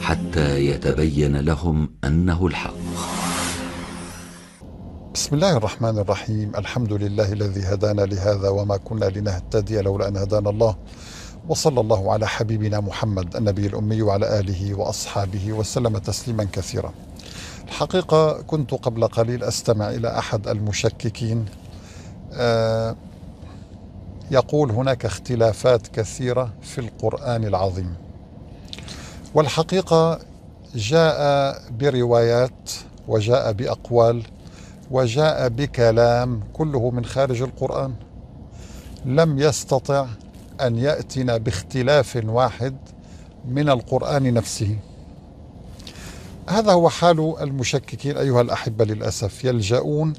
حتى يتبين لهم انه الحق بسم الله الرحمن الرحيم الحمد لله الذي هدانا لهذا وما كنا لنهتدي لولا ان هدانا الله وصلى الله على حبيبنا محمد النبي الامي وعلى اله واصحابه وسلم تسليما كثيرا الحقيقه كنت قبل قليل استمع الى احد المشككين آه، يقول هناك اختلافات كثيره في القران العظيم والحقيقة جاء بروايات وجاء بأقوال وجاء بكلام كله من خارج القرآن لم يستطع أن يأتنا باختلاف واحد من القرآن نفسه هذا هو حال المشككين أيها الأحبة للأسف يلجؤون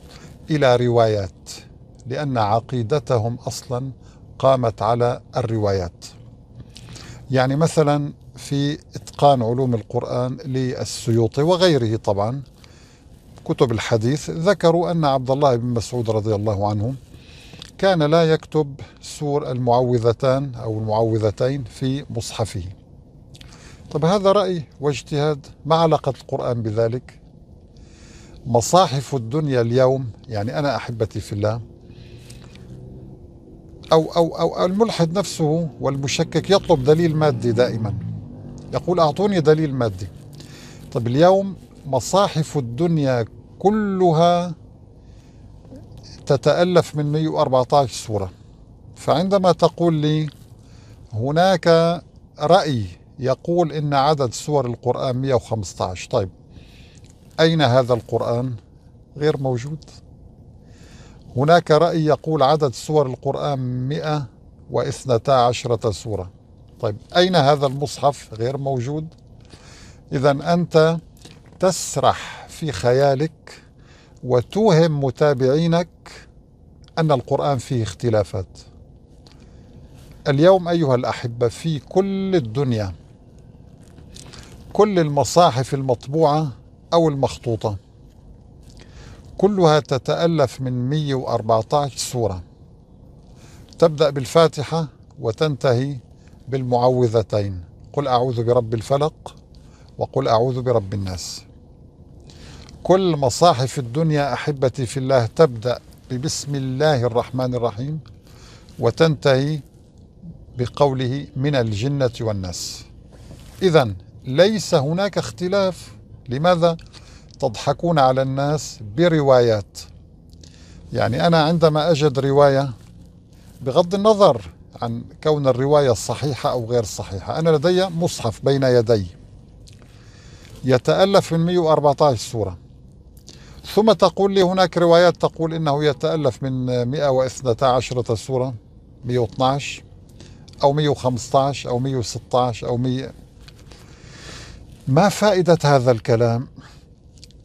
إلى روايات لأن عقيدتهم أصلا قامت على الروايات يعني مثلا في إتقان علوم القرآن للسيوطي وغيره طبعا كتب الحديث ذكروا أن عبد الله بن مسعود رضي الله عنه كان لا يكتب سور المعوذتان أو المعوذتين في مصحفه طب هذا رأي واجتهاد ما علاقة القرآن بذلك مصاحف الدنيا اليوم يعني أنا أحبتي في الله أو, أو, أو الملحد نفسه والمشكك يطلب دليل مادي دائما يقول أعطوني دليل مادي طب اليوم مصاحف الدنيا كلها تتألف من 114 سورة فعندما تقول لي هناك رأي يقول إن عدد سور القرآن 115 طيب أين هذا القرآن؟ غير موجود هناك رأي يقول عدد سور القرآن 112 سورة طيب أين هذا المصحف غير موجود إذا أنت تسرح في خيالك وتوهم متابعينك أن القرآن فيه اختلافات اليوم أيها الأحبة في كل الدنيا كل المصاحف المطبوعة أو المخطوطة كلها تتألف من 114 سورة تبدأ بالفاتحة وتنتهي بالمعوذتين قل أعوذ برب الفلق وقل أعوذ برب الناس كل مصاحف الدنيا أحبتي في الله تبدأ ببسم الله الرحمن الرحيم وتنتهي بقوله من الجنة والناس إذا ليس هناك اختلاف لماذا تضحكون على الناس بروايات يعني أنا عندما أجد رواية بغض النظر عن كون الرواية الصحيحة أو غير صحيحة أنا لدي مصحف بين يدي يتألف من 114 سورة ثم تقول لي هناك روايات تقول إنه يتألف من 112 سورة 112 أو 115 أو 116 أو 100 ما فائدة هذا الكلام؟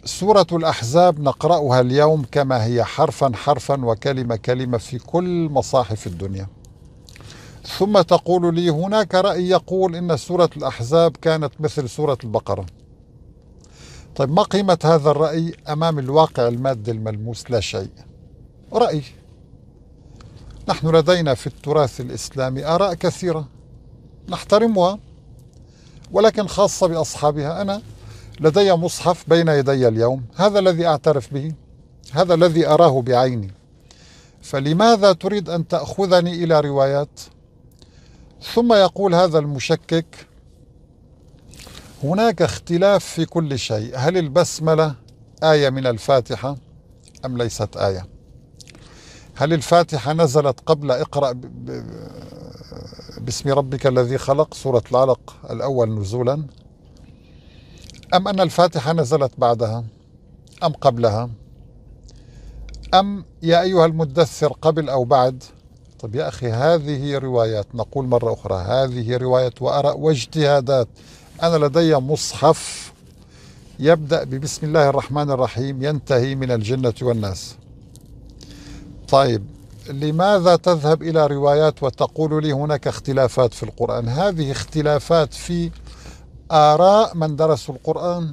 سورة الأحزاب نقرأها اليوم كما هي حرفا حرفا وكلمة كلمة في كل مصاحف الدنيا ثم تقول لي هناك رأي يقول إن سورة الأحزاب كانت مثل سورة البقرة طيب ما قيمة هذا الرأي أمام الواقع المادي الملموس لا شيء رأي نحن لدينا في التراث الإسلامي آراء كثيرة نحترمها ولكن خاصة بأصحابها أنا لدي مصحف بين يدي اليوم هذا الذي أعترف به هذا الذي أراه بعيني فلماذا تريد أن تأخذني إلى روايات ثم يقول هذا المشكك هناك اختلاف في كل شيء هل البسملة آية من الفاتحة أم ليست آية هل الفاتحة نزلت قبل اقرأ باسم ربك الذي خلق سورة العلق الأول نزولا أم أن الفاتحة نزلت بعدها أم قبلها أم يا أيها المدثر قبل أو بعد طب يا أخي هذه روايات نقول مرة أخرى هذه روايات وأراء واجتهادات أنا لدي مصحف يبدأ ببسم الله الرحمن الرحيم ينتهي من الجنة والناس طيب لماذا تذهب إلى روايات وتقول لي هناك اختلافات في القرآن هذه اختلافات في آراء من درسوا القرآن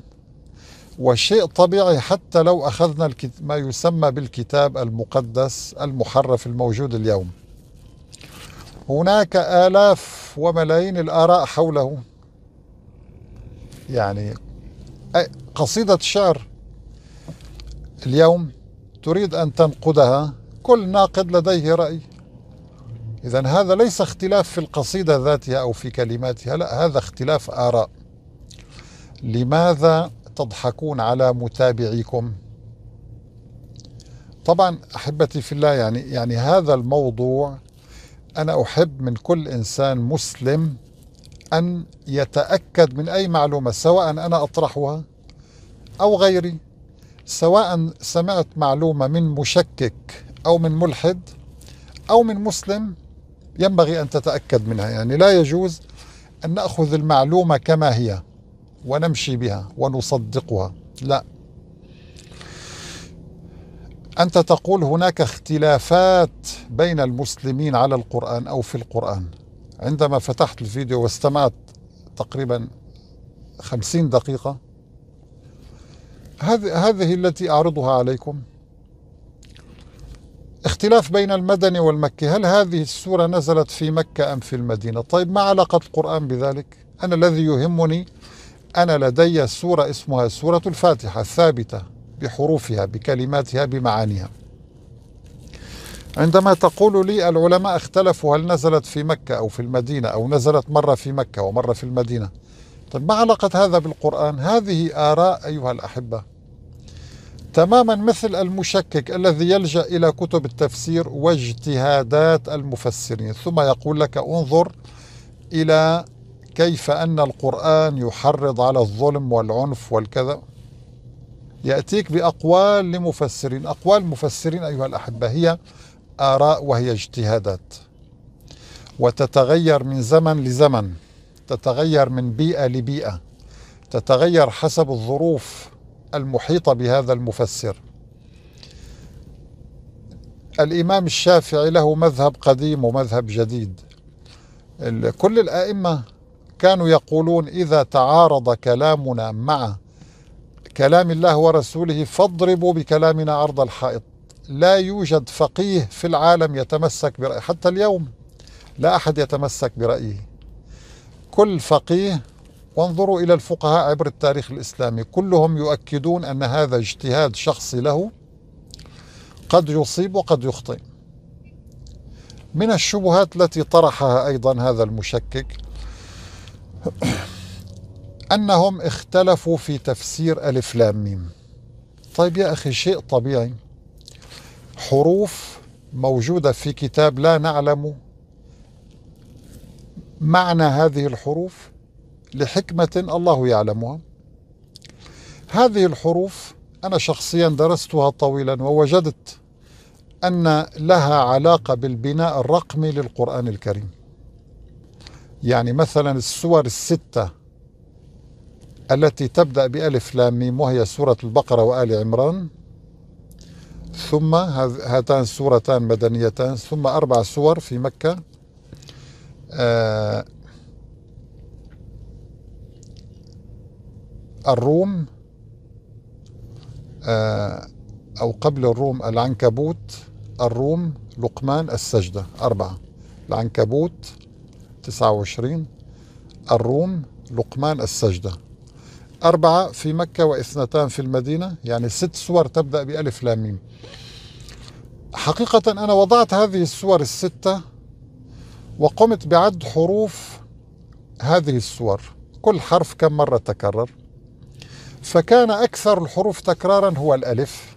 وشيء طبيعي حتى لو أخذنا ما يسمى بالكتاب المقدس المحرف الموجود اليوم هناك آلاف وملايين الآراء حوله يعني قصيدة الشعر اليوم تريد أن تنقدها كل ناقد لديه رأي إذا هذا ليس اختلاف في القصيدة ذاتها أو في كلماتها لا هذا اختلاف آراء لماذا تضحكون على متابعيكم طبعا أحبتي في الله يعني يعني هذا الموضوع أنا أحب من كل إنسان مسلم أن يتأكد من أي معلومة سواء أنا أطرحها أو غيري سواء سمعت معلومة من مشكك أو من ملحد أو من مسلم ينبغي أن تتأكد منها يعني لا يجوز أن نأخذ المعلومة كما هي ونمشي بها ونصدقها لا أنت تقول هناك اختلافات بين المسلمين على القرآن أو في القرآن عندما فتحت الفيديو واستمعت تقريبا خمسين دقيقة هذه التي أعرضها عليكم اختلاف بين المدني والمكي هل هذه السورة نزلت في مكة أم في المدينة طيب ما علاقة القرآن بذلك أنا الذي يهمني أنا لدي سورة اسمها سورة الفاتحة الثابتة بحروفها بكلماتها بمعانيها عندما تقول لي العلماء اختلفوا هل نزلت في مكة أو في المدينة أو نزلت مرة في مكة ومرة في المدينة طيب ما علاقة هذا بالقرآن؟ هذه آراء أيها الأحبة تماما مثل المشكك الذي يلجأ إلى كتب التفسير واجتهادات المفسرين ثم يقول لك انظر إلى كيف أن القرآن يحرض على الظلم والعنف والكذا يأتيك بأقوال لمفسرين أقوال مفسرين أيها الأحبة هي آراء وهي اجتهادات وتتغير من زمن لزمن تتغير من بيئة لبيئة تتغير حسب الظروف المحيطة بهذا المفسر الإمام الشافعي له مذهب قديم ومذهب جديد كل الأئمة كانوا يقولون إذا تعارض كلامنا مع كلام الله ورسوله فاضربوا بكلامنا عرض الحائط لا يوجد فقيه في العالم يتمسك برأيه حتى اليوم لا أحد يتمسك برأيه كل فقيه وانظروا إلى الفقهاء عبر التاريخ الإسلامي كلهم يؤكدون أن هذا اجتهاد شخصي له قد يصيب وقد يخطئ من الشبهات التي طرحها أيضا هذا المشكك أنهم اختلفوا في تفسير ألف لام ميم طيب يا أخي شيء طبيعي حروف موجودة في كتاب لا نعلم معنى هذه الحروف لحكمة الله يعلمها هذه الحروف أنا شخصيا درستها طويلا ووجدت أن لها علاقة بالبناء الرقمي للقرآن الكريم يعني مثلا السور الستة التي تبدأ بألف لام ميم وهي سورة البقرة وآل عمران ثم هاتان سورتان مدنيتان ثم أربع سور في مكة آه الروم آه أو قبل الروم العنكبوت الروم لقمان السجدة أربعة العنكبوت 29 الروم لقمان السجده أربعة في مكة واثنتان في المدينة يعني ست صور تبدأ بألف لام ميم حقيقة أنا وضعت هذه الصور الستة وقمت بعد حروف هذه الصور كل حرف كم مرة تكرر فكان أكثر الحروف تكرارا هو الألف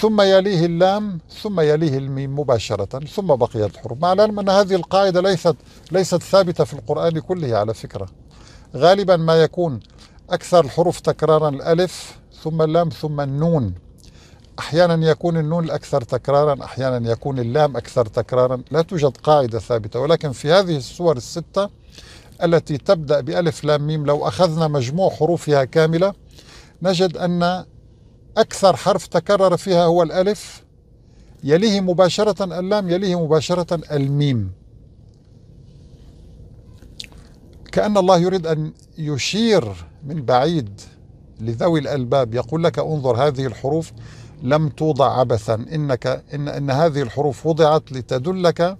ثم يليه اللام ثم يليه الميم مباشرة ثم بقية الحروف مع العلم أن هذه القاعدة ليست ليست ثابتة في القرآن كله على فكرة غالبا ما يكون أكثر الحروف تكرارا الألف ثم اللام ثم النون أحيانا يكون النون الأكثر تكرارا أحيانا يكون اللام أكثر تكرارا لا توجد قاعدة ثابتة ولكن في هذه الصور الستة التي تبدأ بألف لام ميم لو أخذنا مجموع حروفها كاملة نجد أن أكثر حرف تكرر فيها هو الألف يليه مباشرة اللام يليه مباشرة الميم كأن الله يريد أن يشير من بعيد لذوي الألباب يقول لك انظر هذه الحروف لم توضع عبثا إنك إن, إن هذه الحروف وضعت لتدلك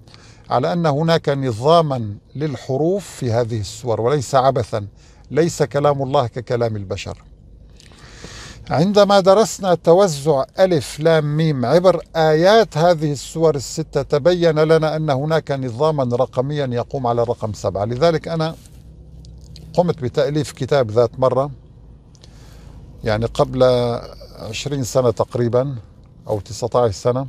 على أن هناك نظاما للحروف في هذه السور وليس عبثا ليس كلام الله ككلام البشر عندما درسنا توزع ألف لام ميم عبر آيات هذه السور الستة تبين لنا أن هناك نظاما رقميا يقوم على رقم سبعة لذلك أنا قمت بتأليف كتاب ذات مرة يعني قبل عشرين سنة تقريبا أو تسعة عشر سنة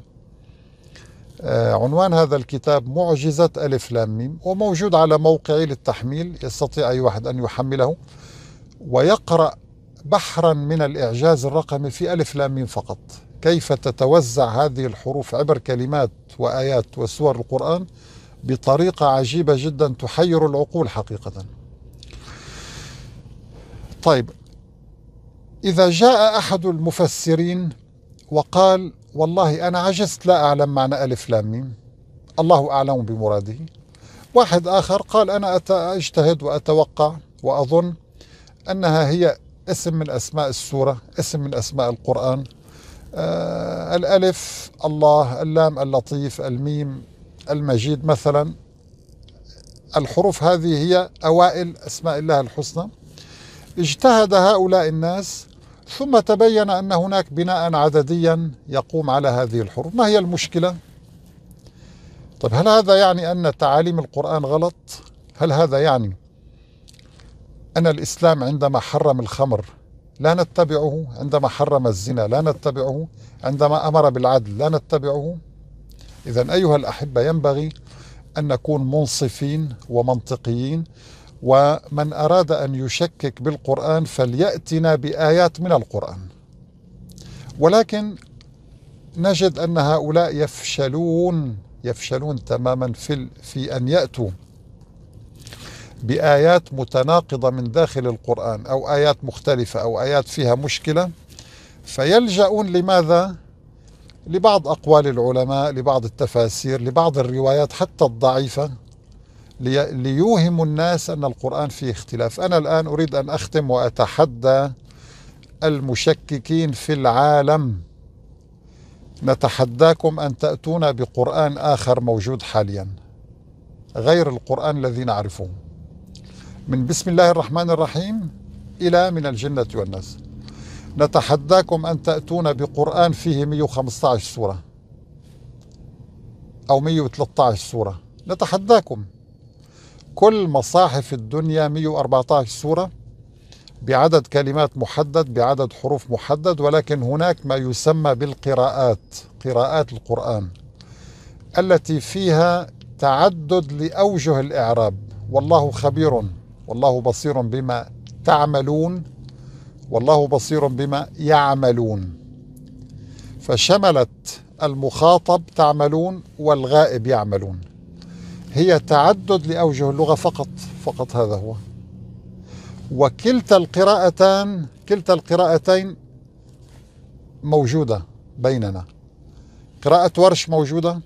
آه، عنوان هذا الكتاب معجزة ألف لام ميم وموجود على موقعي للتحميل يستطيع أي واحد أن يحمله ويقرأ بحرا من الإعجاز الرقمي في ألف لام ميم فقط كيف تتوزع هذه الحروف عبر كلمات وآيات وسور القرآن بطريقة عجيبة جدا تحير العقول حقيقة طيب إذا جاء أحد المفسرين وقال والله أنا عجزت لا أعلم معنى ألف لام ميم الله أعلم بمراده واحد آخر قال أنا أجتهد وأتوقع وأظن أنها هي اسم من أسماء السورة اسم من أسماء القرآن آه الألف الله اللام اللطيف الميم المجيد مثلا الحروف هذه هي أوائل أسماء الله الحسنى اجتهد هؤلاء الناس ثم تبين أن هناك بناء عدديا يقوم على هذه الحروف ما هي المشكلة؟ طيب هل هذا يعني أن تعاليم القرآن غلط؟ هل هذا يعني أن الإسلام عندما حرم الخمر لا نتبعه عندما حرم الزنا لا نتبعه عندما أمر بالعدل لا نتبعه إذا أيها الأحبة ينبغي أن نكون منصفين ومنطقيين ومن أراد أن يشكك بالقرآن فليأتنا بآيات من القرآن ولكن نجد أن هؤلاء يفشلون يفشلون تماما في, في أن يأتوا بآيات متناقضة من داخل القرآن أو آيات مختلفة أو آيات فيها مشكلة فيلجأون لماذا؟ لبعض أقوال العلماء لبعض التفاسير لبعض الروايات حتى الضعيفة ليوهموا الناس أن القرآن فيه اختلاف أنا الآن أريد أن أختم وأتحدى المشككين في العالم نتحداكم أن تأتونا بقرآن آخر موجود حاليا غير القرآن الذي نعرفه من بسم الله الرحمن الرحيم إلى من الجنة والناس نتحداكم أن تأتونا بقرآن فيه 115 سورة أو 113 سورة نتحداكم كل مصاحف الدنيا 114 سورة بعدد كلمات محدد بعدد حروف محدد ولكن هناك ما يسمى بالقراءات قراءات القرآن التي فيها تعدد لأوجه الإعراب والله خبير والله بصير بما تعملون والله بصير بما يعملون فشملت المخاطب تعملون والغائب يعملون هي تعدد لأوجه اللغة فقط فقط هذا هو وكلتا القراءتان كلتا القراءتين موجودة بيننا قراءة ورش موجودة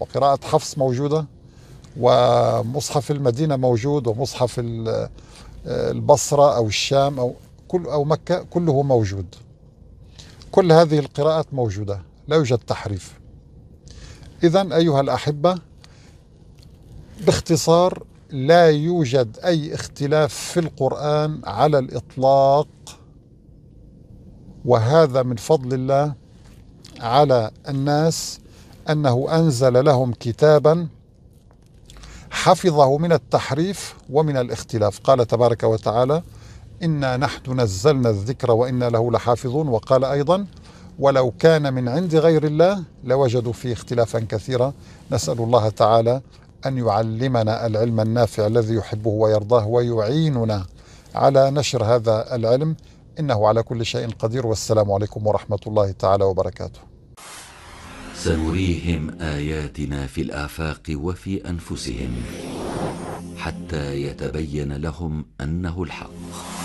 وقراءة حفص موجودة ومصحف المدينة موجود ومصحف البصرة أو الشام أو كل أو مكة كله موجود كل هذه القراءات موجودة لا يوجد تحريف إذا أيها الأحبة باختصار لا يوجد اي اختلاف في القران على الاطلاق وهذا من فضل الله على الناس انه انزل لهم كتابا حفظه من التحريف ومن الاختلاف قال تبارك وتعالى انا نحن نزلنا الذكر وانا له لحافظون وقال ايضا ولو كان من عند غير الله لوجدوا فيه اختلافا كثيرا نسال الله تعالى أن يعلمنا العلم النافع الذي يحبه ويرضاه ويعيننا على نشر هذا العلم إنه على كل شيء قدير والسلام عليكم ورحمة الله تعالى وبركاته سنريهم آياتنا في الآفاق وفي أنفسهم حتى يتبين لهم أنه الحق